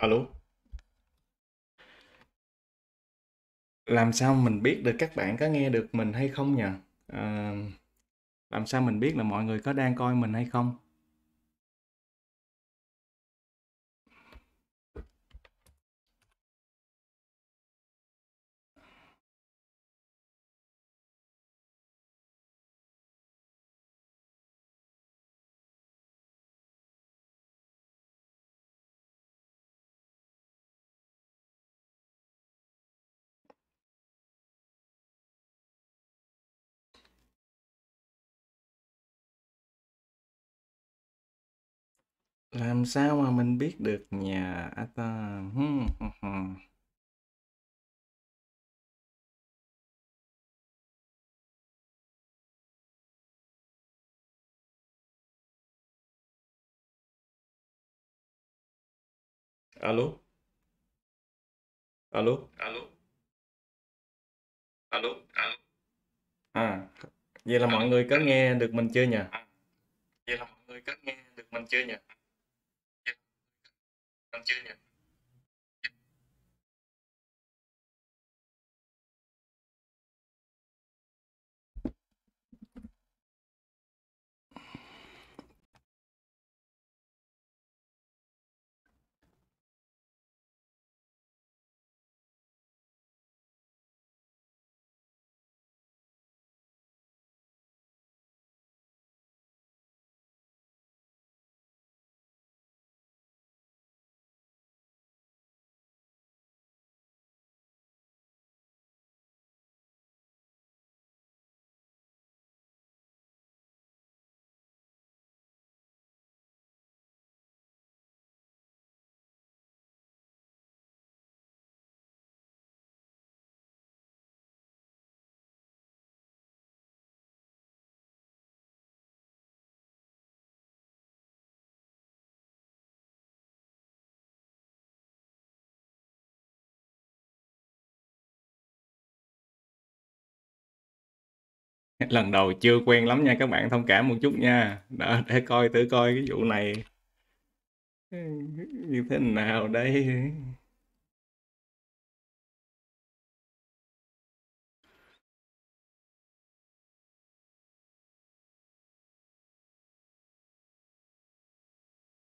Alo. Làm sao mình biết được các bạn có nghe được mình hay không nhỉ? À, ờ, làm sao mình biết là mọi người có đang coi mình hay không? Làm sao mà mình biết được nhà à ta? Hmm, hmm, hmm. Alo? Alo? Alo? Alo? Alo? À, à, vậy là mọi người có nghe được mình chưa nhỉ? vậy là mọi người có nghe được mình chưa nhỉ? контине lần đầu chưa quen lắm nha các bạn thông cảm một chút nha Đó, để coi thử coi cái vụ này ừ, như thế nào đây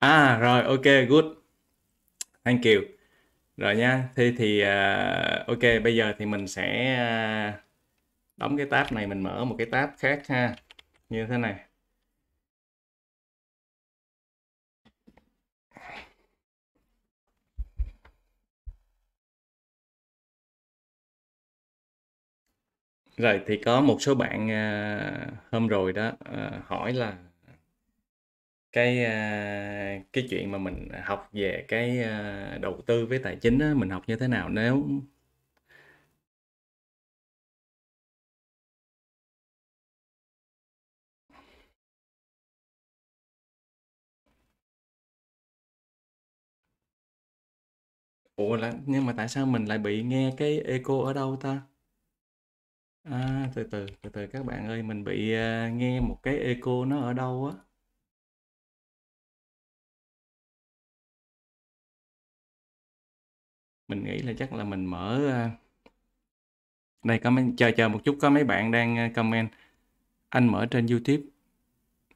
à rồi ok good thank you rồi nha thì thì à, uh, ok bây giờ thì mình sẽ uh, đóng cái tab này mình mở một cái tab khác ha như thế này rồi thì có một số bạn uh, hôm rồi đó uh, hỏi là cái uh, cái chuyện mà mình học về cái uh, đầu tư với tài chính á, mình học như thế nào nếu ủa là nhưng mà tại sao mình lại bị nghe cái echo ở đâu ta à, từ từ từ từ các bạn ơi mình bị uh, nghe một cái echo nó ở đâu á mình nghĩ là chắc là mình mở à, đây có mấy... chờ chờ một chút có mấy bạn đang à, comment anh mở trên YouTube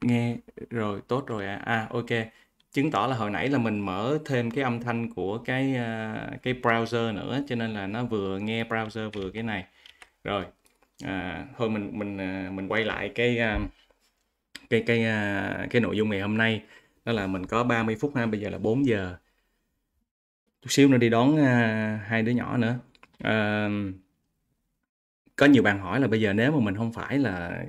nghe rồi tốt rồi à à ok chứng tỏ là hồi nãy là mình mở thêm cái âm thanh của cái à, cái browser nữa cho nên là nó vừa nghe browser vừa cái này rồi à, thôi mình mình à, mình quay lại cái à, cái cái cái nội dung ngày hôm nay đó là mình có 30 phút ha bây giờ là 4 giờ chút xíu nữa đi đón hai đứa nhỏ nữa à, có nhiều bạn hỏi là bây giờ nếu mà mình không phải là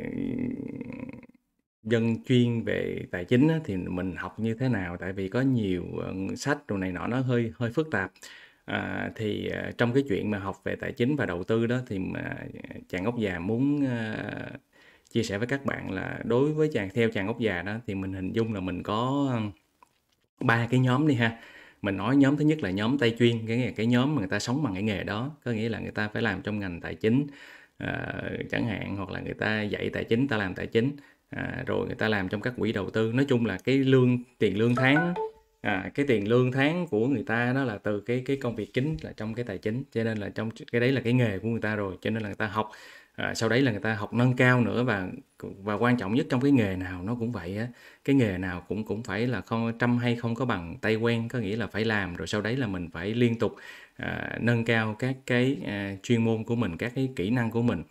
dân chuyên về tài chính thì mình học như thế nào tại vì có nhiều ờ, sách đồ này nọ nó hơi hơi phức tạp à, thì ờ, trong cái chuyện mà học về tài chính và đầu tư đó thì mà ờ, chàng ốc già muốn ờ, chia sẻ với các bạn là đối với chàng theo chàng ốc già đó thì mình hình dung là mình có ba cái nhóm đi ha mình nói nhóm thứ nhất là nhóm tay chuyên cái nghĩa là cái nhóm mà người ta sống bằng cái nghề đó có nghĩa là người ta phải làm trong ngành tài chính ờ, chẳng hạn hoặc là người ta dạy tài chính ta làm tài chính à, rồi người ta làm trong các quỹ đầu tư nói chung là cái lương tiền lương tháng à, cái tiền lương tháng của người ta nó là từ cái cái công việc chính là trong cái tài chính cho nên là trong cái đấy là cái nghề của người ta rồi cho nên là người ta học à, sau đấy là người ta học nâng cao nữa và và quan trọng nhất trong cái nghề nào nó cũng vậy á cái nghề nào cũng cũng phải là không trăm hay không có bằng tay quen có nghĩa là phải làm rồi sau đấy là mình phải liên tục à, nâng cao các cái à, chuyên môn của mình các cái kỹ năng của mình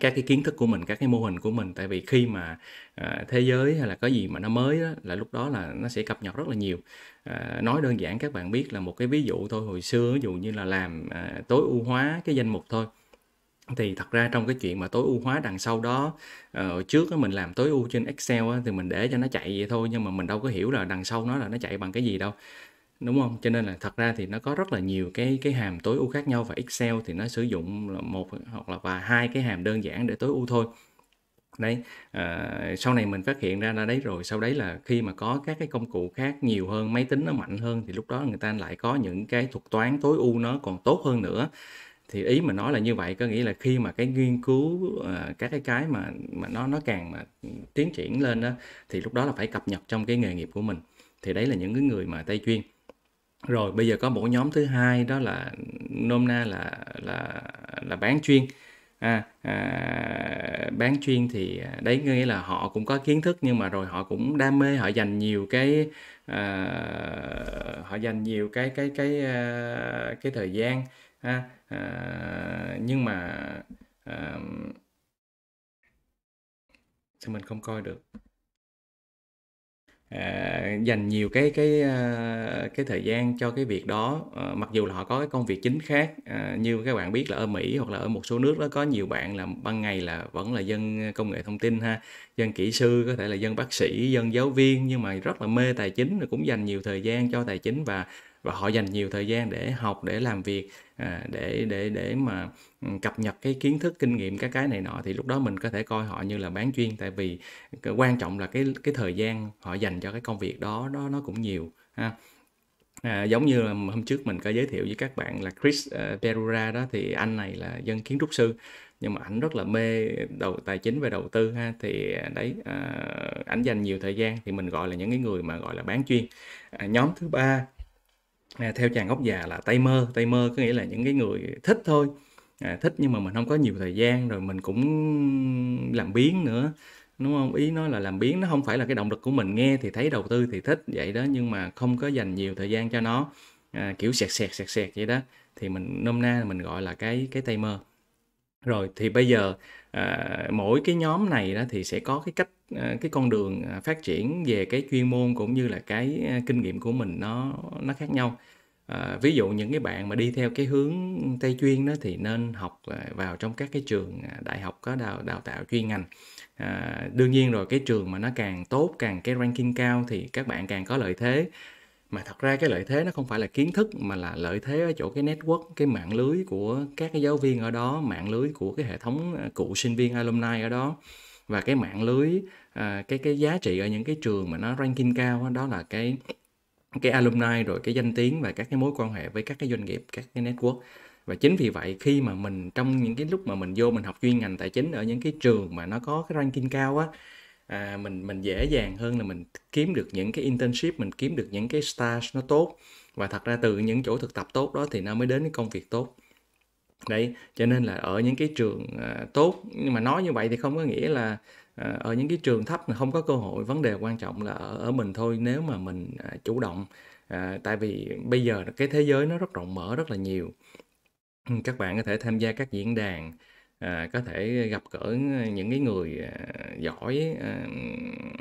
các cái kiến thức của mình các cái mô hình của mình tại vì khi mà à, thế giới hay là có gì mà nó mới đó, là lúc đó là nó sẽ cập nhật rất là nhiều à, nói đơn giản các bạn biết là một cái ví dụ thôi hồi xưa ví dụ như là làm à, tối ưu hóa cái danh mục thôi thì thật ra trong cái chuyện mà tối ưu hóa đằng sau đó ở ờ, trước mình làm tối ưu trên excel thì mình để cho nó chạy vậy thôi nhưng mà mình đâu có hiểu là đằng sau nó là nó chạy bằng cái gì đâu đúng không cho nên là thật ra thì nó có rất là nhiều cái cái hàm tối ưu khác nhau và Excel thì nó sử dụng là một hoặc là và hai cái hàm đơn giản để tối ưu thôi đấy à, sau này mình phát hiện ra là đấy rồi sau đấy là khi mà có các cái công cụ khác nhiều hơn máy tính nó mạnh hơn thì lúc đó người ta lại có những cái thuật toán tối ưu nó còn tốt hơn nữa thì ý mà nói là như vậy có nghĩa là khi mà cái nghiên cứu uh, các cái cái mà mà nó nó càng mà tiến triển lên đó thì lúc đó là phải cập nhật trong cái nghề nghiệp của mình thì đấy là những cái người mà tay chuyên rồi bây giờ có một nhóm thứ hai đó là nôm na là là là bán chuyên à, à, bán chuyên thì à, đấy nghĩa là họ cũng có kiến thức nhưng mà rồi họ cũng đam mê họ dành nhiều cái à, họ dành nhiều cái cái cái cái, à, cái thời gian à, à, nhưng mà à, sao mình không coi được À, dành nhiều cái cái à, cái thời gian cho cái việc đó ờ, mặc dù là họ có cái công việc chính khác à, như các bạn biết là ở Mỹ hoặc là ở một số nước đó có nhiều bạn là ban ngày là vẫn là dân công nghệ thông tin ha dân kỹ sư có thể là dân bác sĩ dân giáo viên nhưng mà rất là mê tài chính cũng dành nhiều thời gian cho tài chính và và họ dành nhiều thời gian để học để làm việc à, để để để mà ừ, cập nhật cái kiến thức kinh nghiệm các cái này nọ thì lúc đó mình có thể coi họ như là bán chuyên tại vì cái quan trọng là cái cái thời gian họ dành cho cái công việc đó nó nó cũng nhiều ha À, giống như là hôm trước mình có giới thiệu với các bạn là Chris uh, đó thì anh này là dân kiến trúc sư nhưng mà ảnh rất là mê đầu tài chính về đầu tư ha thì à, đấy à, ảnh dành nhiều thời gian thì mình gọi là những cái người mà gọi là bán chuyên à, nhóm thứ ba à, theo chàng góc già là tay mơ tay mơ có nghĩa là những cái người thích thôi à, thích nhưng mà mình không có nhiều thời gian rồi mình cũng làm biến nữa đúng không ý nói là làm biến nó không phải là cái động lực của mình nghe thì thấy đầu tư thì thích vậy đó nhưng mà không có dành nhiều thời gian cho nó à, kiểu sẹt sẹt sẹt sẹt vậy đó thì mình nôm na mình gọi là cái cái tay mơ rồi thì bây giờ à, mỗi cái nhóm này đó thì sẽ có cái cách À, cái con đường à, phát triển về cái chuyên môn cũng như là cái à, kinh nghiệm của mình nó nó khác nhau à, ví dụ những cái bạn mà đi theo cái hướng tây chuyên đó thì nên học vào trong các cái trường đại học có đào đào tạo chuyên ngành à, đương nhiên rồi cái trường mà nó càng tốt càng cái ranking cao thì các bạn càng có lợi thế mà thật ra cái lợi thế nó không phải là kiến thức mà là lợi thế ở chỗ cái network cái mạng lưới của các cái giáo viên ở đó mạng lưới của cái hệ thống cựu sinh viên alumni ở đó và cái mạng lưới à, cái cái giá trị ở những cái trường mà nó ranking cao đó, là cái cái alumni rồi cái danh tiếng và các cái mối quan hệ với các cái doanh nghiệp các cái network và chính vì vậy khi mà mình trong những cái lúc mà mình vô mình học chuyên ngành tài chính ở những cái trường mà nó có cái ranking cao á à, mình mình dễ dàng hơn là mình kiếm được những cái internship mình kiếm được những cái stage nó tốt và thật ra từ những chỗ thực tập tốt đó thì nó mới đến cái công việc tốt đấy cho nên là ở những cái trường à, tốt nhưng mà nói như vậy thì không có nghĩa là à, ở những cái trường thấp là không có cơ hội vấn đề quan trọng là ở, ở mình thôi nếu mà mình à, chủ động à, tại vì bây giờ cái thế giới nó rất rộng mở rất là nhiều ừ, các bạn có thể tham gia các diễn đàn à, có thể gặp gỡ những cái người giỏi à,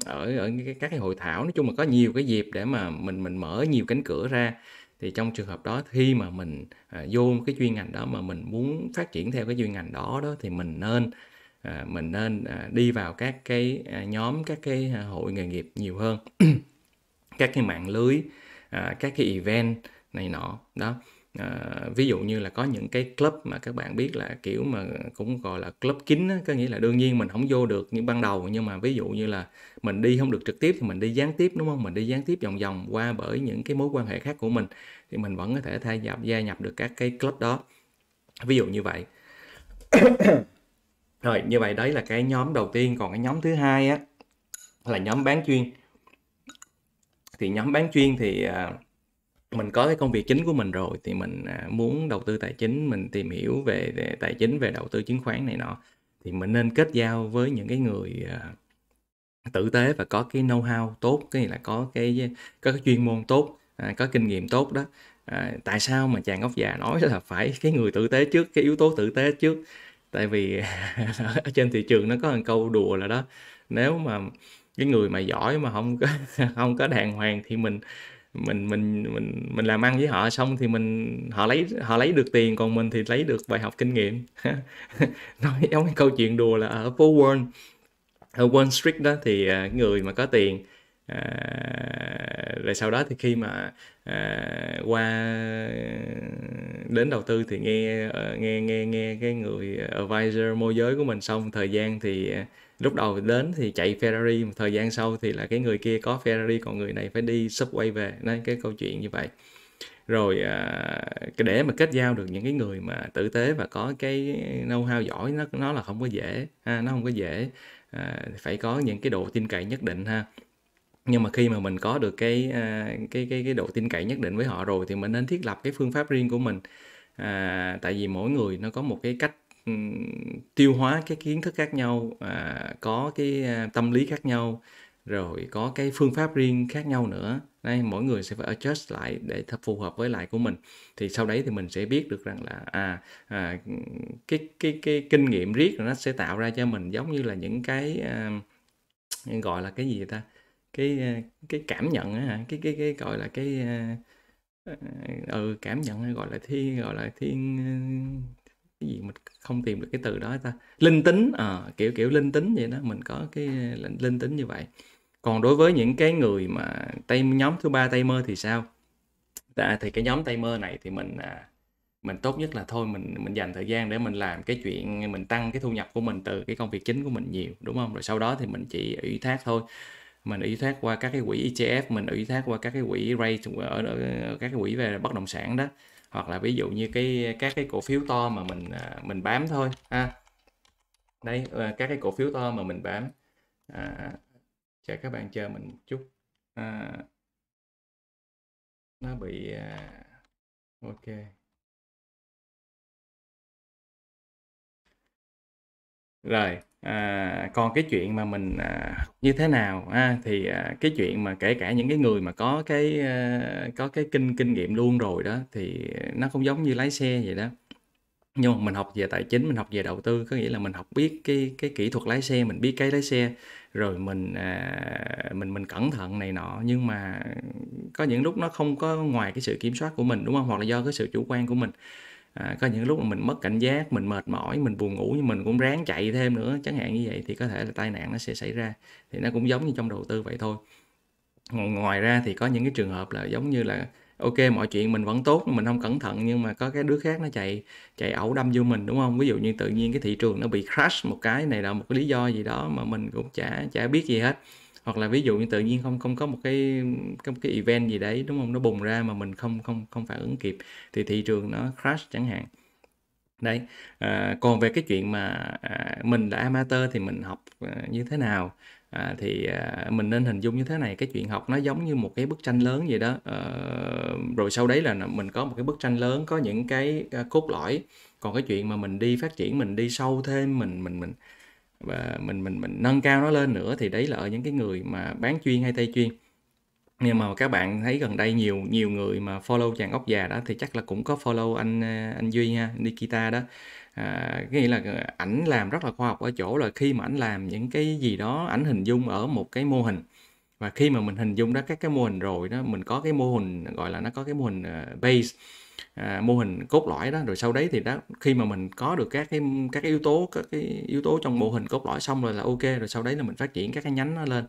ở ở các cái hội thảo nói chung là có nhiều cái dịp để mà mình mình mở nhiều cánh cửa ra thì trong trường hợp đó khi mà mình à, vô cái chuyên ngành đó mà mình muốn phát triển theo cái chuyên ngành đó đó thì mình nên à, mình nên à, đi vào các cái à, nhóm các cái à, hội nghề nghiệp nhiều hơn các cái mạng lưới à, các cái event này nọ đó à, ví dụ như là có những cái club mà các bạn biết là kiểu mà cũng gọi là club kín á, có nghĩa là đương nhiên mình không vô được những ban đầu nhưng mà ví dụ như là mình đi không được trực tiếp thì mình đi gián tiếp đúng không mình đi gián tiếp vòng vòng qua bởi những cái mối quan hệ khác của mình thì mình vẫn có thể thay nhập gia nhập được các cái club đó ví dụ như vậy rồi như vậy đấy là cái nhóm đầu tiên còn cái nhóm thứ hai á là nhóm bán chuyên thì nhóm bán chuyên thì uh, mình có cái công việc chính của mình rồi thì mình à, muốn đầu tư tài chính mình tìm hiểu về, tài chính về đầu tư chứng khoán này nọ thì mình nên kết giao với những cái người à, tử tế và có cái know how tốt cái là có cái có cái chuyên môn tốt à, có kinh nghiệm tốt đó à, tại sao mà chàng ngốc già nói là phải cái người tử tế trước cái yếu tố tử tế trước tại vì ở trên thị trường nó có một câu đùa là đó nếu mà cái người mà giỏi mà không có không có đàng hoàng thì mình mình mình mình mình làm ăn với họ xong thì mình họ lấy họ lấy được tiền còn mình thì lấy được bài học kinh nghiệm nói giống cái câu chuyện đùa là ở phố Wall ở Wall Street đó thì ờ, người mà có tiền à, rồi sau đó thì khi mà à, qua đến đầu tư thì nghe nghe nghe nghe cái người advisor môi giới của mình xong thời gian thì lúc đầu đến thì chạy Ferrari một thời gian sau thì là cái người kia có Ferrari còn người này phải đi subway về nên cái câu chuyện như vậy rồi à, để mà kết giao được những cái người mà tử tế và có cái know how giỏi nó nó là không có dễ ha, nó không có dễ à, phải có những cái độ tin cậy nhất định ha nhưng mà khi mà mình có được cái à, cái cái cái độ tin cậy nhất định với họ rồi thì mình nên thiết lập cái phương pháp riêng của mình à, tại vì mỗi người nó có một cái cách tiêu hóa cái kiến thức khác nhau à, có cái à, tâm lý khác nhau rồi có cái phương pháp riêng khác nhau nữa đây mỗi người sẽ phải adjust lại để phù hợp với lại của mình thì sau đấy thì mình sẽ biết được rằng là à, à cái cái cái kinh nghiệm riết nó sẽ tạo ra cho mình giống như là những cái à, gọi là cái gì ta cái à, cái cảm nhận á cái cái cái gọi là cái ừ cảm nhận hay gọi là thiên gọi là thiên cái gì mình không tìm được cái từ đó ta linh tính à, kiểu kiểu linh tính vậy đó mình có cái linh tính như vậy còn đối với những cái người mà tay nhóm thứ ba tay mơ thì sao à, thì cái nhóm tay mơ này thì mình à, mình tốt nhất là thôi mình mình dành thời gian để mình làm cái chuyện mình tăng cái thu nhập của mình từ cái công việc chính của mình nhiều đúng không rồi sau đó thì mình chỉ ủy thác thôi mình ủy thác qua các cái quỹ ETF mình ủy thác qua các cái quỹ rate ở, ờ, ở, ờ, ở các cái quỹ về bất động sản đó hoặc là ví dụ như cái các cái cổ phiếu to mà mình à, mình bám thôi ha đây ờ, các cái cổ phiếu to mà mình bám à, chờ các bạn chờ mình một chút à, nó bị à, ok Rồi, à, còn cái chuyện mà mình, à, như thế nào ha, à, thì, à, cái chuyện mà kể cả những cái người mà có cái, a, à, có cái kinh kinh nghiệm luôn rồi đó, thì nó không giống như lái xe vậy đó. Nhưng mà mình học về tài chính, mình học về đầu tư, có nghĩa là mình học biết cái cái kỹ thuật lái xe, mình biết cái lái xe, rồi mình, à, mình mình cẩn thận này nọ, nhưng mà có những lúc nó không có ngoài cái sự kiểm soát của mình, đúng không Hoặc là do cái sự chủ quan của mình à, có những lúc mà mình mất cảnh giác mình mệt mỏi mình buồn ngủ nhưng mình cũng ráng chạy thêm nữa chẳng hạn như vậy thì có thể là tai nạn nó sẽ xảy ra thì nó cũng giống như trong đầu tư vậy thôi ngoài ra thì có những cái trường hợp là giống như là ok mọi chuyện mình vẫn tốt mình không cẩn thận nhưng mà có cái đứa khác nó chạy chạy ẩu đâm vô mình đúng không ví dụ như tự nhiên cái thị trường nó bị crash một cái này là một cái lý do gì đó mà mình cũng chả chả biết gì hết hoặc là ví dụ như tự nhiên không không có một cái một cái event gì đấy đúng không nó bùng ra mà mình không không không phản ứng kịp thì thị trường nó crash chẳng hạn đấy à, còn về cái chuyện mà à, mình là amateur thì mình học à, như thế nào à, thì à, mình nên hình dung như thế này cái chuyện học nó giống như một cái bức tranh lớn vậy đó à, rồi sau đấy là mình có một cái bức tranh lớn có những cái à, cốt lõi còn cái chuyện mà mình đi phát triển mình đi sâu thêm mình mình mình và mình mình mình nâng cao nó lên nữa thì đấy là ở những cái người mà bán chuyên hay tay chuyên nhưng mà các bạn thấy gần đây nhiều nhiều người mà follow chàng ốc già đó thì chắc là cũng có follow anh à, anh duy ha nikita đó à, nghĩa là à, ảnh làm rất là khoa học ở chỗ là khi mà ảnh làm những cái gì đó ảnh hình dung ở một cái mô hình và khi mà mình hình dung ra các cái mô hình rồi đó mình có cái mô hình gọi là nó có cái mô hình à, base à, mô hình cốt lõi đó rồi sau đấy thì đó khi mà mình có được các cái các cái yếu tố các cái yếu tố trong mô hình cốt lõi xong rồi là ok rồi sau đấy là mình phát triển các cái nhánh nó lên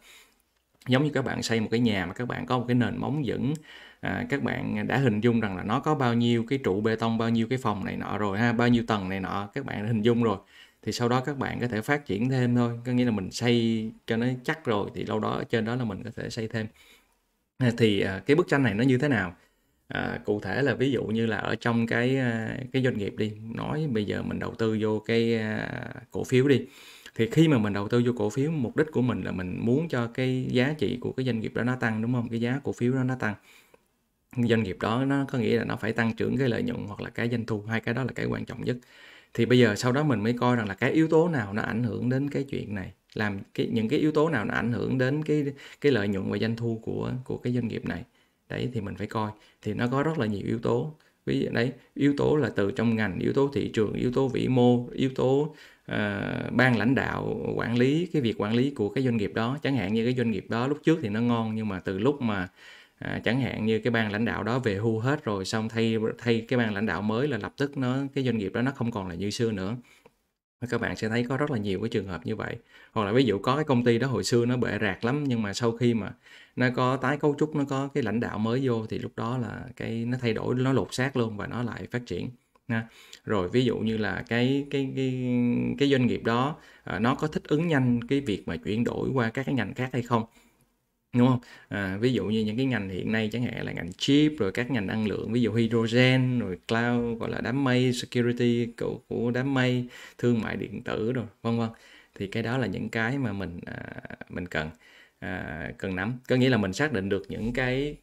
giống như các bạn xây một cái nhà mà các bạn có một cái nền móng vững à, các bạn đã hình dung rằng là nó có bao nhiêu cái trụ bê tông bao nhiêu cái phòng này nọ rồi ha bao nhiêu tầng này nọ các bạn đã hình dung rồi thì sau đó các bạn có thể phát triển thêm thôi có nghĩa là mình xây cho nó chắc rồi thì lâu đó trên đó là mình có thể xây thêm à, thì à, cái bức tranh này nó như thế nào à, cụ thể là ví dụ như là ở trong cái à, cái doanh nghiệp đi nói bây giờ mình đầu tư vô cái à, cổ phiếu đi thì khi mà mình đầu tư vô cổ phiếu mục đích của mình là mình muốn cho cái giá trị của cái doanh nghiệp đó nó tăng đúng không cái giá cổ phiếu đó nó tăng doanh nghiệp đó nó có nghĩa là nó phải tăng trưởng cái lợi nhuận hoặc là cái doanh thu hai cái đó là cái quan trọng nhất thì bây giờ sau đó mình mới coi rằng là cái yếu tố nào nó ảnh hưởng đến cái chuyện này làm cái những cái yếu tố nào nó ảnh hưởng đến cái cái lợi nhuận và doanh thu của của cái doanh nghiệp này đấy thì mình phải coi thì nó có rất là nhiều yếu tố ví dụ đấy yếu tố là từ trong ngành yếu tố thị trường yếu tố vĩ mô yếu tố uh, ban lãnh đạo quản lý cái việc quản lý của cái doanh nghiệp đó chẳng hạn như cái doanh nghiệp đó lúc trước thì nó ngon nhưng mà từ lúc mà À, chẳng hạn như cái ban lãnh đạo đó về hưu hết rồi xong thay thay cái ban lãnh đạo mới là lập tức nó cái doanh nghiệp đó nó không còn là như xưa nữa và các bạn sẽ thấy có rất là nhiều cái trường hợp như vậy hoặc là ví dụ có cái công ty đó hồi xưa nó bệ rạc lắm nhưng mà sau khi mà nó có tái cấu trúc nó có cái lãnh đạo mới vô thì lúc đó là cái nó thay đổi nó lột xác luôn và nó lại phát triển ha. rồi ví dụ như là cái cái cái cái doanh nghiệp đó à, nó có thích ứng nhanh cái việc mà chuyển đổi qua các cái ngành khác hay không đúng không à, ví dụ như những cái ngành hiện nay chẳng hạn là ngành chip rồi các ngành năng lượng ví dụ hydrogen rồi cloud gọi là đám mây security của, của đám mây thương mại điện tử rồi vân vân thì cái đó là những cái mà mình à, mình cần à, cần nắm có nghĩa là mình xác định được những cái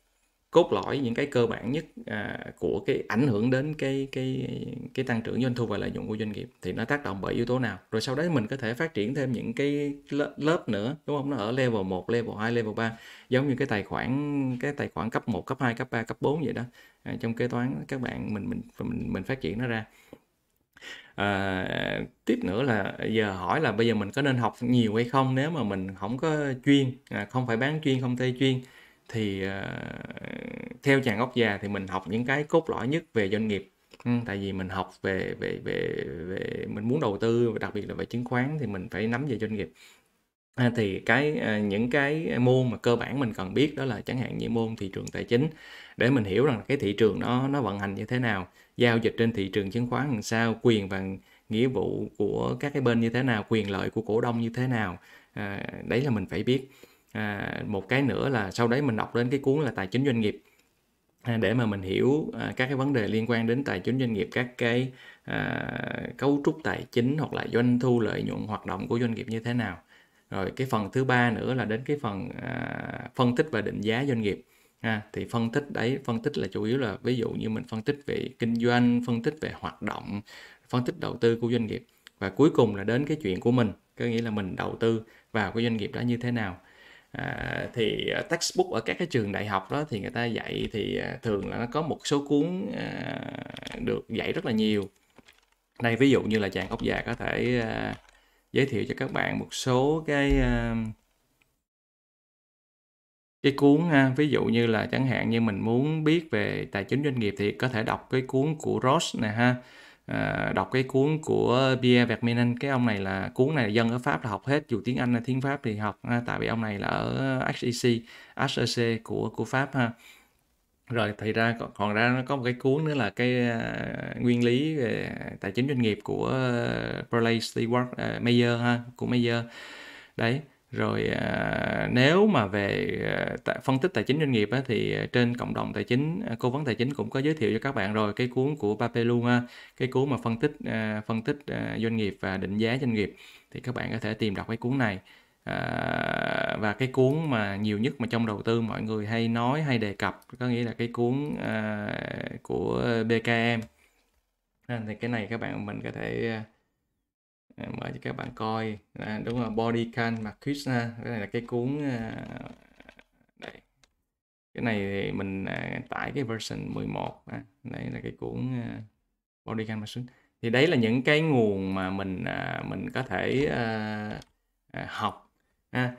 cốt lõi những cái cơ bản nhất à, của cái ảnh hưởng đến cái cái cái tăng trưởng doanh thu và lợi nhuận của doanh nghiệp thì nó tác động bởi yếu tố nào rồi sau đấy mình có thể phát triển thêm những cái lớp nữa đúng không nó ở level 1, level 2, level 3 giống như cái tài khoản cái tài khoản cấp 1, cấp 2, cấp 3, cấp 4 vậy đó à, trong kế toán các bạn mình mình mình mình phát triển nó ra à, tiếp nữa là giờ hỏi là bây giờ mình có nên học nhiều hay không nếu mà mình không có chuyên à, không phải bán chuyên không thuê chuyên thì uh, theo chàng ốc già thì mình học những cái cốt lõi nhất về doanh nghiệp ừ, tại vì mình học về về về về mình muốn đầu tư và đặc biệt là về chứng khoán thì mình phải nắm về doanh nghiệp à, thì cái ờ, những cái môn mà cơ bản mình cần biết đó là chẳng hạn như môn thị trường tài chính để mình hiểu rằng cái thị trường nó nó vận hành như thế nào giao dịch trên thị trường chứng khoán làm sao quyền và nghĩa vụ của các cái bên như thế nào quyền lợi của cổ đông như thế nào à, đấy là mình phải biết à, một cái nữa là sau đấy mình đọc đến cái cuốn là tài chính doanh nghiệp à, để mà mình hiểu à, các cái vấn đề liên quan đến tài chính doanh nghiệp các cái à, cấu trúc tài chính hoặc là doanh thu lợi nhuận hoạt động của doanh nghiệp như thế nào rồi cái phần thứ ba nữa là đến cái phần à, phân tích và định giá doanh nghiệp à, thì phân tích đấy phân tích là chủ yếu là ví dụ như mình phân tích về kinh doanh phân tích về hoạt động phân tích đầu tư của doanh nghiệp và cuối cùng là đến cái chuyện của mình có nghĩa là mình đầu tư vào cái doanh nghiệp đó như thế nào à, thì à, textbook ở các cái trường đại học đó thì người ta dạy thì à, thường là nó có một số cuốn à, được dạy rất là nhiều đây ví dụ như là chàng ốc già có thể à, giới thiệu cho các bạn một số cái à, cái cuốn ha, ví dụ như là chẳng hạn như mình muốn biết về tài chính doanh nghiệp thì có thể đọc cái cuốn của Ross nè ha Ờ, đọc cái cuốn của Pierre Vermeulen cái ông này là cuốn này là dân ở Pháp là học hết dù tiếng Anh hay tiếng Pháp thì học ha, ờ, tại vì ông này là ở HEC HEC của của Pháp ha rồi thì ra còn, còn ra nó có một cái cuốn nữa là cái uh, nguyên lý về tài chính doanh nghiệp của uh, Burleigh Stewart uh, Mayer ha của Mayer đấy rồi à, nếu mà về à, phân tích tài chính doanh nghiệp thì à, trên cộng đồng tài chính cố vấn tài chính cũng có giới thiệu cho các bạn rồi cái cuốn của Papelu cái cuốn mà phân tích phân tích doanh nghiệp và định giá doanh nghiệp thì các bạn có thể tìm đọc cái cuốn này và cái cuốn mà nhiều nhất mà trong đầu tư mọi người hay nói hay đề cập có nghĩa là cái cuốn của BKM thì cái này các bạn mình có thể Ờ, mở cho các bạn coi à, đúng là body can mà Krishna cái này là cái cuốn ờ, đây. cái này thì mình à, tải cái version 11 à. đây là cái cuốn ờ, body can machine thì đấy là những cái nguồn mà mình à, mình có thể à, học à,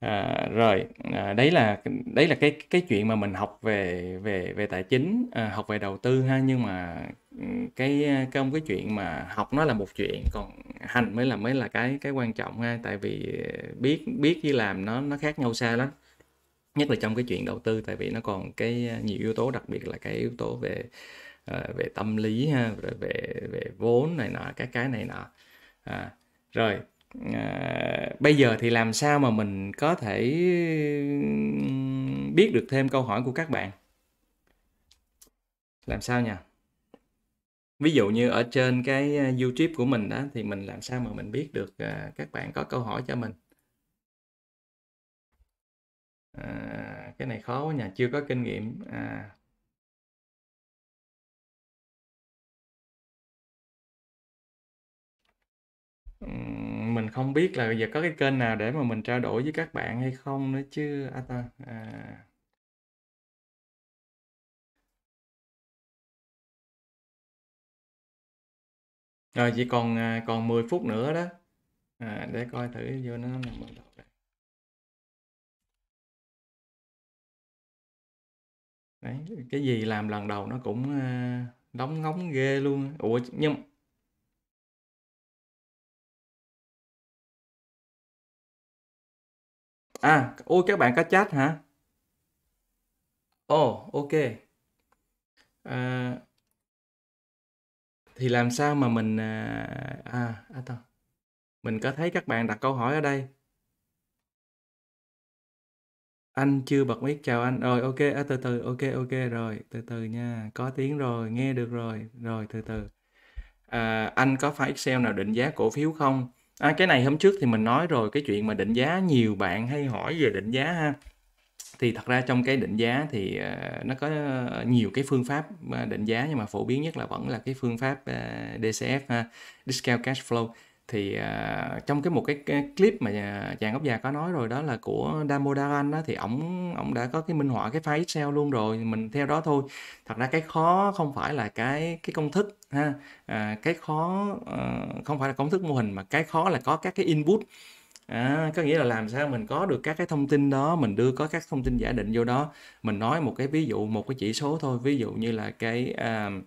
À, rồi à, đấy là đấy là cái cái chuyện mà mình học về về về tài chính à, học về đầu tư ha nhưng mà ừ, cái cái ông cái chuyện mà học nó là một chuyện còn hành mới là mới là cái cái quan trọng ha tại vì à, biết biết với làm nó nó khác nhau xa lắm nhất là trong cái chuyện đầu tư tại vì nó còn cái à, nhiều yếu tố đặc biệt là cái yếu tố về à, về tâm lý ha rồi về về vốn này nọ các cái này nọ à, rồi à, bây giờ thì làm sao mà mình có thể biết được thêm câu hỏi của các bạn làm sao nhỉ ví dụ như ở trên cái à, youtube của mình đó thì mình làm sao mà mình biết được à, các bạn có câu hỏi cho mình à, cái này khó quá nhà chưa có kinh nghiệm à, um, mình không biết là giờ có cái kênh nào để mà mình trao đổi với các bạn hay không nữa chứ à, ta, à. rồi chỉ còn à, còn 10 phút nữa đó à, để coi thử vô nó nằm đấy cái gì làm lần đầu nó cũng à, đóng ngóng ghê luôn ủa nhưng À, ôi các bạn có chat hả? Ồ, oh, ok. À, thì làm sao mà mình à, à, à tao. Mình có thấy các bạn đặt câu hỏi ở đây. Anh chưa bật mic chào anh. Rồi ok, à, từ từ ok ok rồi, từ từ nha. Có tiếng rồi, nghe được rồi. Rồi từ từ. À, anh có file Excel nào định giá cổ phiếu không? À, cái này hôm trước thì mình nói rồi cái chuyện mà định giá nhiều bạn hay hỏi về định giá ha thì thật ra trong cái định giá thì ờ, nó có nhiều cái phương pháp ờ, định giá nhưng mà phổ biến nhất là vẫn là cái phương pháp ờ, DCF ha, discount cash flow thì uh, trong cái một cái, cái clip mà uh, chàng gốc già có nói rồi đó là của Damodaran đó thì ổng ổng đã có cái minh họa cái file Excel luôn rồi mình theo đó thôi thật ra cái khó không phải là cái cái công thức ha à, cái khó uh, không phải là công thức mô hình mà cái khó là có các cái input À, có nghĩa là làm sao mình có được các cái thông tin đó mình đưa có các thông tin giả định vô đó mình nói một cái ví dụ một cái chỉ số thôi ví dụ như là cái uh,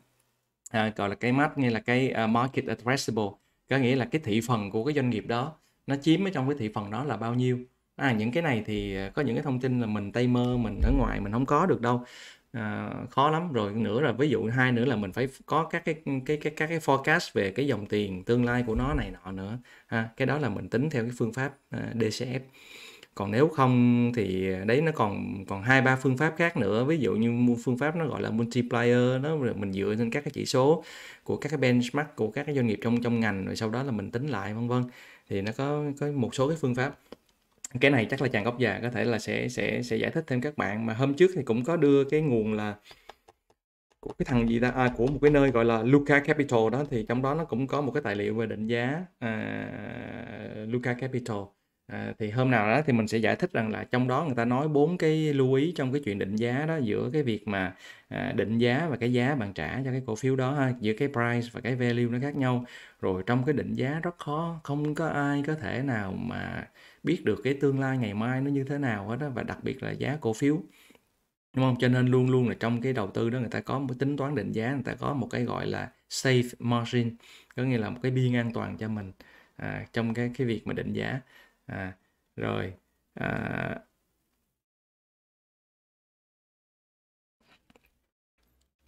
à, gọi là cái mắt như là cái uh, market addressable có nghĩa là cái thị phần của cái doanh nghiệp đó nó chiếm ở trong cái thị phần đó là bao nhiêu à những cái này thì à, có những cái thông tin là mình tay mơ mình ở ngoài mình không có được đâu à, khó lắm rồi nữa là ví dụ hai nữa là mình phải có các cái cái cái các cái forecast về cái dòng tiền tương lai của nó này nọ nữa ha cái đó là mình tính theo cái phương pháp à, DCF còn nếu không thì đấy nó còn còn hai ba phương pháp khác nữa ví dụ như phương pháp nó gọi là multiplier nó mình dựa trên các cái chỉ số của các cái benchmark của các cái doanh nghiệp trong trong ngành rồi sau đó là mình tính lại vân vân thì nó có có một số cái phương pháp cái này chắc là chàng gốc già có thể là sẽ sẽ sẽ giải thích thêm các bạn mà hôm trước thì cũng có đưa cái nguồn là của cái thằng gì ta à, của một cái nơi gọi là Luca Capital đó thì trong đó nó cũng có một cái tài liệu về định giá à, Luca Capital À, thì hôm nào đó thì mình sẽ giải thích rằng là trong đó người ta nói bốn cái lưu ý trong cái chuyện định giá đó giữa cái việc mà à, định giá và cái giá bạn trả cho cái cổ phiếu đó ha, giữa cái price và cái value nó khác nhau. Rồi trong cái định giá rất khó, không có ai có thể nào mà biết được cái tương lai ngày mai nó như thế nào hết đó và đặc biệt là giá cổ phiếu đúng không cho nên luôn luôn là trong cái đầu tư đó người ta có một tính toán định giá người ta có một cái gọi là safe margin có nghĩa là một cái biên an toàn cho mình à, trong cái cái việc mà định giá à, rồi à,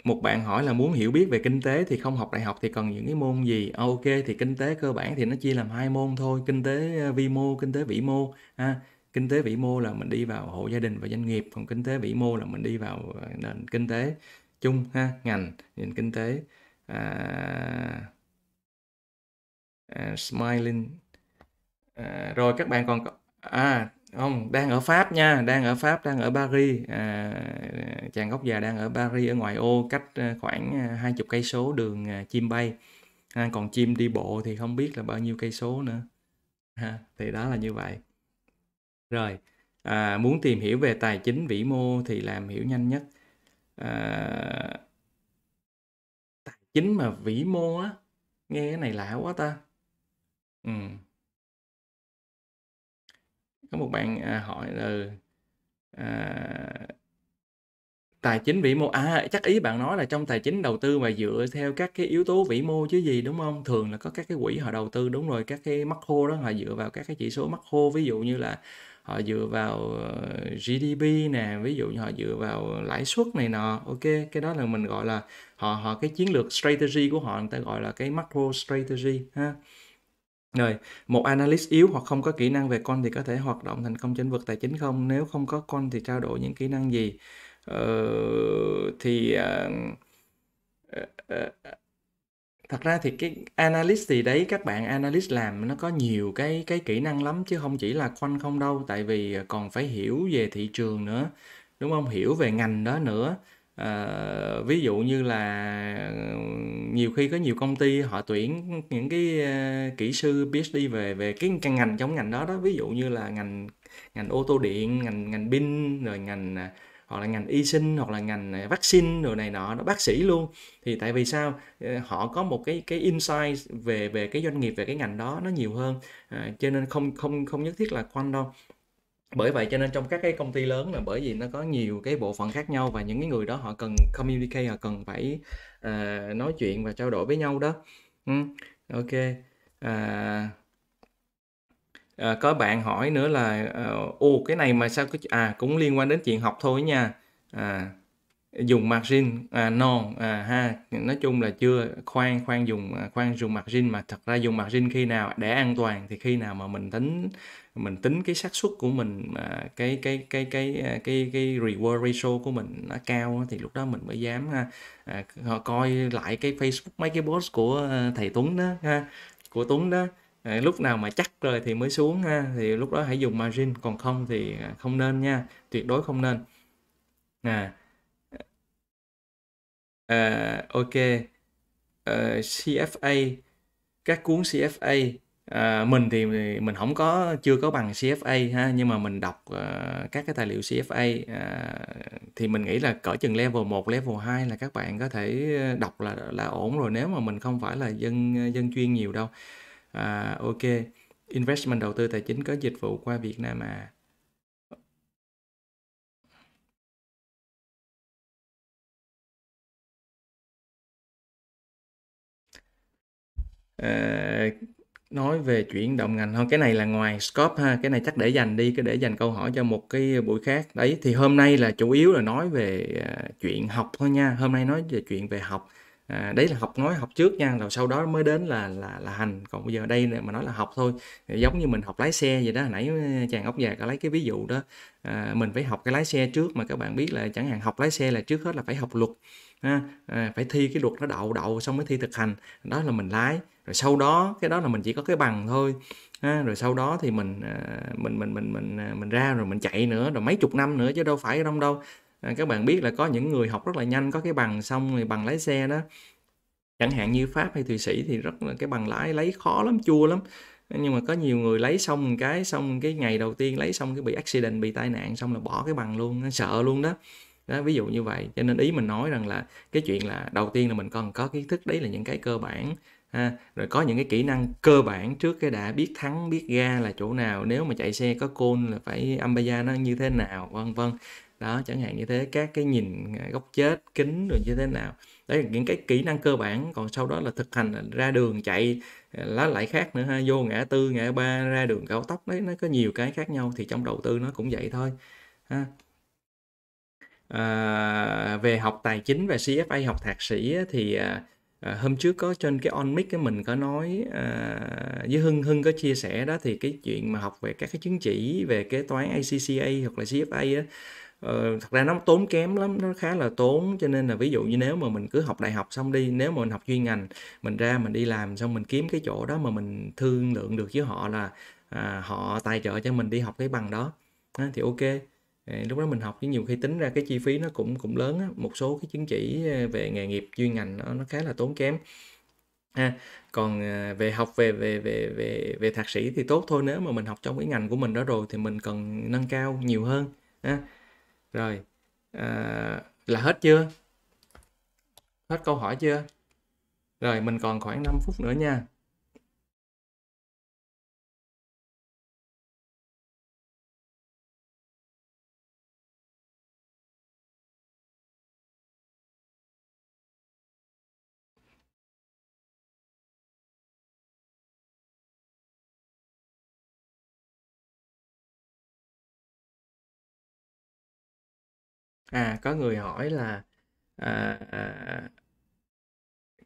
một bạn hỏi là muốn hiểu biết về kinh tế thì không học đại học thì cần những cái môn gì à, ok thì kinh tế cơ bản thì nó chia làm hai môn thôi kinh tế à, vi mô kinh tế vĩ mô à, kinh tế vĩ mô là mình đi vào hộ gia đình và doanh nghiệp còn kinh tế vĩ mô là mình đi vào à, nền kinh tế chung ha ngành nền kinh tế à, à, smiling à, rồi các bạn còn có... à không đang ở Pháp nha đang ở Pháp đang ở Paris à, chàng gốc già đang ở Paris ở ngoài ô cách à, khoảng à, hai chục cây số đường à, chim bay à, còn chim đi bộ thì không biết là bao nhiêu cây số nữa ha thì đó là như vậy rồi à, muốn tìm hiểu về tài chính vĩ mô thì làm hiểu nhanh nhất à, tài chính mà vĩ mô á nghe cái này lạ quá ta ừ có một bạn à, hỏi là à, tài chính vĩ mô à chắc ý bạn nói là trong tài chính đầu tư mà dựa theo các cái yếu tố vĩ mô chứ gì đúng không thường là có các cái quỹ họ đầu tư đúng rồi các cái mắc khô đó họ dựa vào các cái chỉ số mắc khô ví dụ như là họ dựa vào ờ, GDP nè ví dụ như họ dựa vào lãi suất này nọ ok cái đó là mình gọi là họ họ cái chiến lược strategy của họ người ta gọi là cái macro strategy ha rồi, một analyst yếu hoặc không có kỹ năng về con thì có thể hoạt động thành công trên vực tài chính không? Nếu không có con thì trao đổi những kỹ năng gì? Ờ, thì uh, uh, thật ra thì cái analyst thì đấy các bạn analyst làm nó có nhiều cái cái kỹ năng lắm chứ không chỉ là quanh không đâu tại vì còn phải hiểu về thị trường nữa đúng không hiểu về ngành đó nữa à, ví dụ như là ừ, nhiều khi có nhiều công ty họ tuyển những cái uh, kỹ sư PhD về về cái, cái ngành trong ngành đó đó ví dụ như là ngành ngành ô tô điện ngành ngành pin rồi ngành ờ, hoặc là ngành y sinh hoặc là ngành vaccine rồi này nọ đó bác sĩ luôn thì tại vì sao họ có một cái cái insight về về cái doanh nghiệp về cái ngành đó nó nhiều hơn à, cho nên không không không nhất thiết là quan đâu bởi vậy cho nên trong các cái công ty lớn là bởi vì nó có nhiều cái bộ phận khác nhau và những cái người đó họ cần communicate họ cần phải uh, nói chuyện và trao đổi với nhau đó ừ, ok à, à, có bạn hỏi nữa là ô ờ, uh, cái này mà sao cứ à cũng liên quan đến chuyện học thôi nha à dùng margin à, non à, ha nói chung là chưa khoan khoan dùng à, khoan dùng margin mà thật ra dùng margin khi nào để an toàn thì khi nào mà mình tính mình tính cái xác suất của mình à, cái, cái cái cái cái à, cái cái reward ratio của mình nó cao thì lúc đó mình mới dám ha à, họ coi lại cái Facebook mấy cái post của à, thầy Tuấn đó ha của Tuấn đó à, lúc nào mà chắc rồi thì mới xuống ha thì lúc đó hãy dùng margin còn không thì không nên nha tuyệt đối không nên à À, ok. Ờ, CFA, các cuốn CFA à, mình thì mình không có chưa có bằng CFA ha nhưng mà mình đọc uh, các cái tài liệu CFA uh, à, thì mình nghĩ là cỡ chừng level 1, level 2 là các bạn có thể đọc là là ổn rồi nếu mà mình không phải là dân dân chuyên nhiều đâu. À, ok. Investment đầu tư tài chính có dịch vụ qua Việt Nam à. Ờ, nói về chuyển động ngành thôi cái này là ngoài scope ha cái này chắc để dành đi cái để dành câu hỏi cho một cái buổi khác đấy thì hôm nay là chủ yếu là nói về uh, chuyện học thôi nha hôm nay nói về chuyện về học à, đấy là học nói học trước nha rồi sau đó mới đến là là là hành còn bây giờ đây là mà nói là học thôi giống như mình học lái xe vậy đó hồi nãy à, chàng ốc già có lấy cái ví dụ đó à, mình phải học cái lái xe trước mà các bạn biết là chẳng hạn học lái xe là trước hết là phải học luật ha, à, phải thi cái luật nó đậu đậu xong mới thi thực hành đó là mình lái rồi sau đó cái đó là mình chỉ có cái bằng thôi ha, rồi sau đó thì mình à, mình mình mình mình à, mình ra rồi mình chạy nữa rồi mấy chục năm nữa chứ đâu phải không đâu à, các bạn biết là có những người học rất là nhanh có cái bằng xong rồi bằng lái xe đó chẳng hạn như pháp hay thụy sĩ thì rất là cái bằng lái lấy khó lắm chua lắm nhưng mà có nhiều người lấy xong cái xong cái ngày đầu tiên lấy xong cái bị accident bị tai nạn xong là bỏ cái bằng luôn nó sợ luôn đó đó ví dụ như vậy cho nên ý mình nói rằng là cái chuyện là đầu tiên là mình còn có kiến thức đấy là những cái cơ bản ha rồi có những cái kỹ năng cơ bản trước cái đã biết thắng biết ga là chỗ nào nếu mà chạy xe có côn là phải ambaya nó như thế nào vân vân đó chẳng hạn như thế các cái nhìn à, góc chết kính rồi như thế nào đấy là những cái kỹ năng cơ bản còn sau đó là thực hành ra đường chạy à, lá lại khác nữa ha vô ngã tư ngã ba ra đường cao tốc đấy nó có nhiều cái khác nhau thì trong đầu tư nó cũng vậy thôi ha à, về học tài chính và CFA học thạc sĩ thì à, À, hôm trước có trên cái on mic cái mình có nói à, với hưng hưng có chia sẻ đó thì cái chuyện mà học về các cái chứng chỉ về kế toán acca hoặc là cfa á Ờ, thật ra nó tốn kém lắm nó khá là tốn cho nên là ví dụ như nếu mà mình cứ học đại học xong đi nếu mà mình học chuyên ngành mình ra mình đi làm xong mình kiếm cái chỗ đó mà mình thương lượng được với họ là à, họ tài trợ cho mình đi học cái bằng đó à, thì ok lúc đó mình học chứ nhiều khi tính ra cái chi phí nó cũng cũng lớn á. một số cái chứng chỉ ờ, về nghề nghiệp chuyên ngành nó nó khá là tốn kém à, còn ờ, về học về về về về về thạc sĩ thì tốt thôi nếu mà mình học trong cái ngành của mình đó rồi thì mình cần nâng cao nhiều hơn à, rồi à, là hết chưa hết câu hỏi chưa rồi mình còn khoảng 5 phút nữa nha à có người hỏi là à, à, à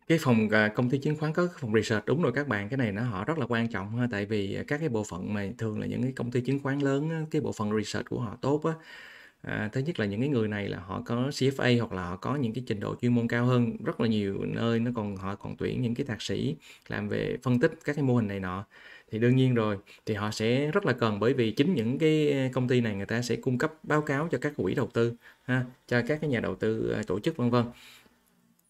cái phòng à, công ty chứng khoán có phòng research đúng rồi các bạn cái này nó họ rất là quan trọng ha tại vì à, các cái bộ phận mà thường là những cái công ty chứng khoán lớn cái bộ phận research của họ tốt á à, thứ nhất là những cái người này là họ có CFA hoặc là họ có những cái trình độ chuyên môn cao hơn rất là nhiều nơi nó còn họ còn tuyển những cái thạc sĩ làm về phân tích các cái mô hình này nọ thì đương nhiên rồi thì họ sẽ rất là cần bởi vì chính những cái công ty này người ta sẽ cung cấp báo cáo cho các quỹ đầu tư ha, cho các cái nhà đầu tư à, tổ chức vân vân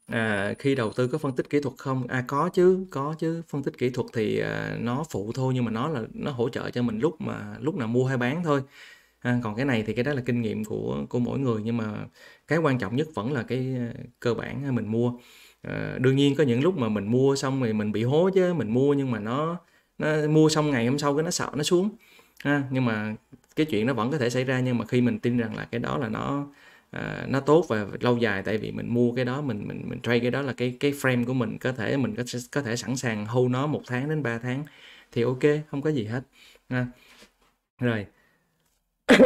à, khi đầu tư có phân tích kỹ thuật không à có chứ có chứ phân tích kỹ thuật thì à, nó phụ thôi nhưng mà nó là nó hỗ trợ cho mình lúc mà lúc nào mua hay bán thôi à, còn cái này thì cái đó là kinh nghiệm của của mỗi người nhưng mà cái quan trọng nhất vẫn là cái à, cơ bản mình mua à, đương nhiên có những lúc mà mình mua xong thì mình bị hố chứ mình mua nhưng mà nó nó mua xong ngày hôm sau cái nó sợ nó xuống ha, à, nhưng mà cái chuyện nó vẫn có thể xảy ra nhưng mà khi mình tin rằng là cái đó là nó à, nó tốt và lâu dài tại vì mình mua cái đó mình mình mình trade cái đó là cái cái frame của mình có thể mình có có thể sẵn sàng hold nó một tháng đến 3 tháng thì ok không có gì hết à. rồi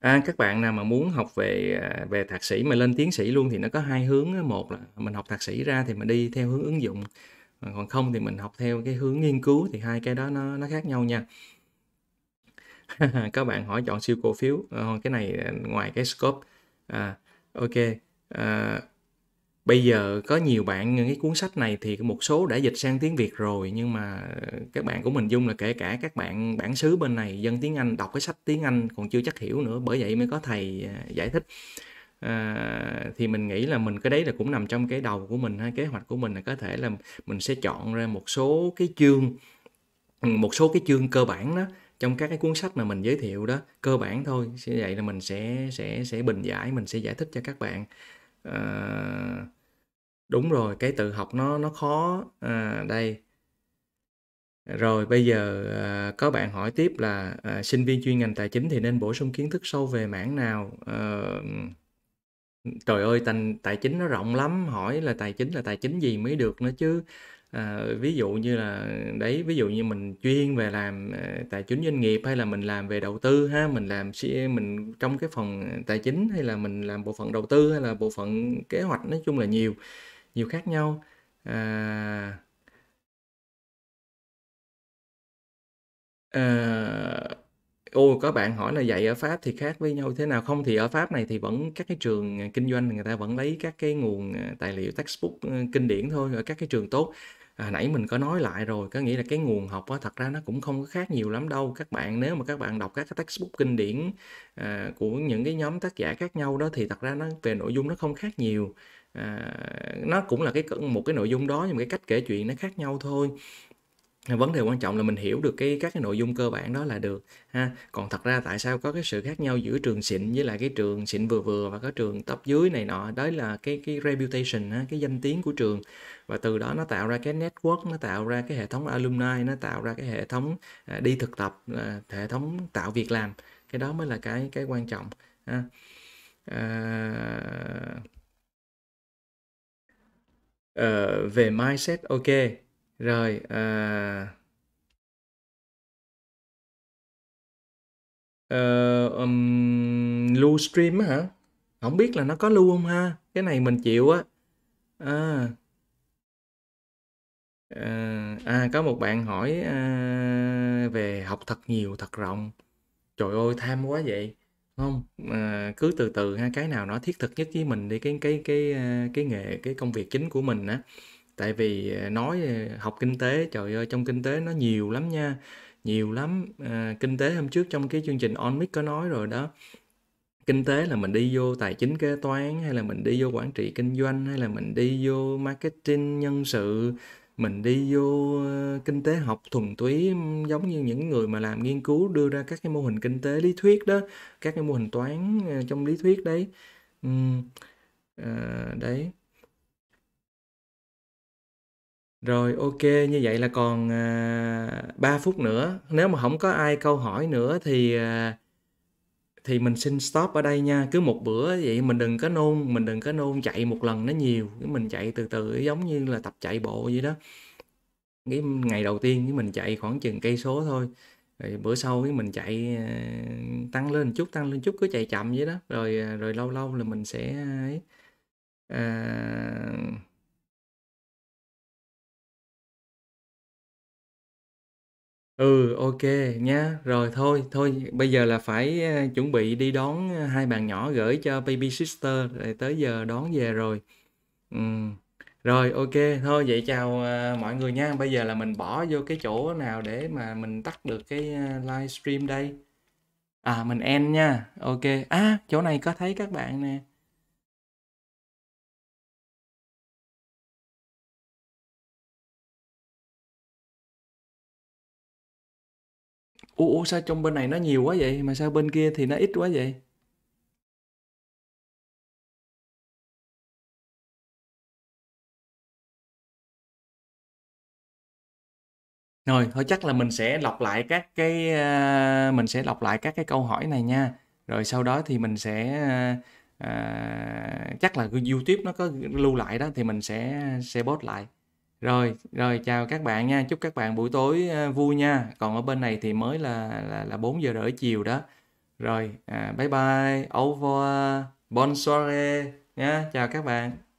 À, các bạn nào mà muốn học về à, về thạc sĩ mà lên tiến sĩ luôn thì nó có hai hướng một là mình học thạc sĩ ra thì mình đi theo hướng ứng dụng còn không thì mình học theo cái hướng nghiên cứu thì hai cái đó nó nó khác nhau nha các bạn hỏi chọn siêu cổ phiếu à, cái này ờ, ngoài cái scope à, ok à, bây giờ có nhiều bạn những cái cuốn sách này thì một số đã dịch sang tiếng việt rồi nhưng mà ờ, các bạn cũng mình dung là kể cả các bạn bản xứ bên này dân tiếng anh đọc cái sách tiếng anh còn chưa chắc hiểu nữa bởi vậy mới có thầy giải thích à, thì mình nghĩ là mình cái đấy là cũng nằm trong cái đầu của mình hay kế hoạch của mình là có thể là mình sẽ chọn ra một số cái chương ừ, một số cái chương cơ bản đó trong các cái cuốn sách mà mình giới thiệu đó cơ bản thôi như vậy là mình sẽ sẽ sẽ bình giải mình sẽ giải thích cho các bạn à, đúng rồi cái tự học nó nó khó à, đây rồi bây giờ à, có bạn hỏi tiếp là à, sinh viên chuyên ngành tài chính thì nên bổ sung kiến thức sâu về mảng nào à, trời ơi tài, tài chính nó rộng lắm hỏi là tài chính là tài chính gì mới được nữa chứ à, ví dụ như là đấy ví dụ như mình chuyên về làm ờ, tài chính doanh nghiệp hay là mình làm về đầu tư ha mình làm mình trong cái phòng tài chính hay là mình làm bộ phận đầu tư hay là bộ phận kế hoạch nói chung là nhiều nhiều khác nhau à, à, Ô, có bạn hỏi là dạy ở Pháp thì khác với nhau thế nào không? Thì ở Pháp này thì vẫn các cái trường kinh doanh người ta vẫn lấy các cái nguồn tài liệu textbook kinh điển thôi ở các cái trường tốt à, nãy mình có nói lại rồi có nghĩa là cái nguồn học đó thật ra nó cũng không có khác nhiều lắm đâu các bạn nếu mà các bạn đọc các cái textbook kinh điển à, của những cái nhóm tác giả khác nhau đó thì thật ra nó về nội dung nó không khác nhiều à, nó cũng là cái một cái nội dung đó nhưng mà cái cách kể chuyện nó khác nhau thôi vấn đề quan trọng là mình hiểu được cái các cái nội dung cơ bản đó là được ha còn thật ra tại sao có cái sự khác nhau giữa trường xịn với lại cái trường xịn vừa vừa và có trường top dưới này nọ đấy là cái cái reputation ha, cái danh tiếng của trường và từ đó nó tạo ra cái network nó tạo ra cái hệ thống alumni nó tạo ra cái hệ thống à, đi thực tập à, hệ thống tạo việc làm cái đó mới là cái cái quan trọng ha. À, uh, về mindset ok rồi à, uh, um, lưu stream hả không biết là nó có lưu không ha cái này mình chịu á à, ờ, à, có một bạn hỏi à, về học thật nhiều thật rộng trời ơi tham quá vậy không à, cứ từ từ ha cái nào nó thiết thực nhất với mình đi cái cái cái, cái nghề cái công việc chính của mình á tại vì ờ, nói ờ, học kinh tế trời ơi trong kinh tế nó nhiều lắm nha nhiều lắm à, kinh tế hôm trước trong cái chương trình on mic có nói rồi đó kinh tế là mình đi vô tài chính kế toán hay là mình đi vô quản trị kinh doanh hay là mình đi vô marketing nhân sự mình đi vô kinh tế học thuần túy giống như những người mà làm nghiên cứu đưa ra các cái mô hình kinh tế lý thuyết đó các cái mô hình toán trong lý thuyết đấy uhm, à, đấy rồi, OK, như vậy là còn, à, 3 phút nữa. Nếu mà không có ai câu hỏi nữa thì, à, thì mình xin stop ở đây nha. Cứ một bữa vậy mình đừng có nôn, mình đừng có nôn chạy một lần nó nhiều, mình chạy từ từ giống như là tập chạy bộ vậy đó. Cái ngày đầu tiên cái mình chạy khoảng chừng cây số thôi, rồi bữa sau cái mình chạy, à, tăng lên chút, tăng lên chút, cứ chạy chậm vậy đó, rồi, à, rồi lâu lâu là mình sẽ à Ừ, ok kê nhá. Rồi thôi, thôi bây giờ là phải, ờ, chuẩn bị đi đón, ờ, hai bạn nhỏ gửi cho baby sister, rồi tới giờ đón về rồi. Ừm, rồi, ok thôi vậy chào, ờ, mọi người nha. Bây giờ là mình bỏ vô cái chỗ nào để mà mình tắt được cái, a, livestream đây? À, mình end nha. ok kê. À, Á, chỗ này có thấy các bạn nè. ủa, sao trong bên này nó nhiều quá vậy mà sao bên kia thì nó ít quá vậy Rồi, thôi chắc là mình sẽ lọc lại các cái à, mình sẽ lọc lại các cái câu hỏi này nha. Rồi sau đó thì mình sẽ à, chắc là YouTube nó có lưu lại đó thì mình sẽ sẽ post lại. Rồi, rồi chào các bạn nha. Chúc các bạn buổi tối ờ, vui nha. Còn ở bên này thì mới là là, là 4 giờ rưỡi chiều đó. Rồi, à, bye bye. Over. Bonsoir nha. Chào các bạn.